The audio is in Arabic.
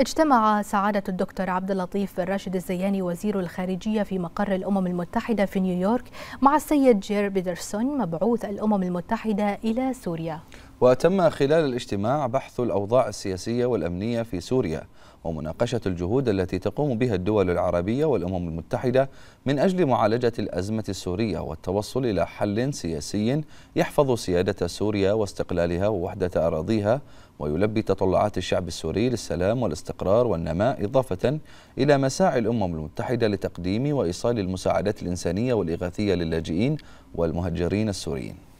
اجتمع سعادة الدكتور عبد اللطيف بن راشد الزياني وزير الخارجية في مقر الأمم المتحدة في نيويورك مع السيد جير بيدرسون مبعوث الأمم المتحدة إلى سوريا وتم خلال الاجتماع بحث الأوضاع السياسية والأمنية في سوريا ومناقشة الجهود التي تقوم بها الدول العربية والأمم المتحدة من أجل معالجة الأزمة السورية والتوصل إلى حل سياسي يحفظ سيادة سوريا واستقلالها ووحدة أراضيها ويلبي تطلعات الشعب السوري للسلام والاستقرار والنماء إضافة إلى مساعي الأمم المتحدة لتقديم وإيصال المساعدات الإنسانية والإغاثية للاجئين والمهجرين السوريين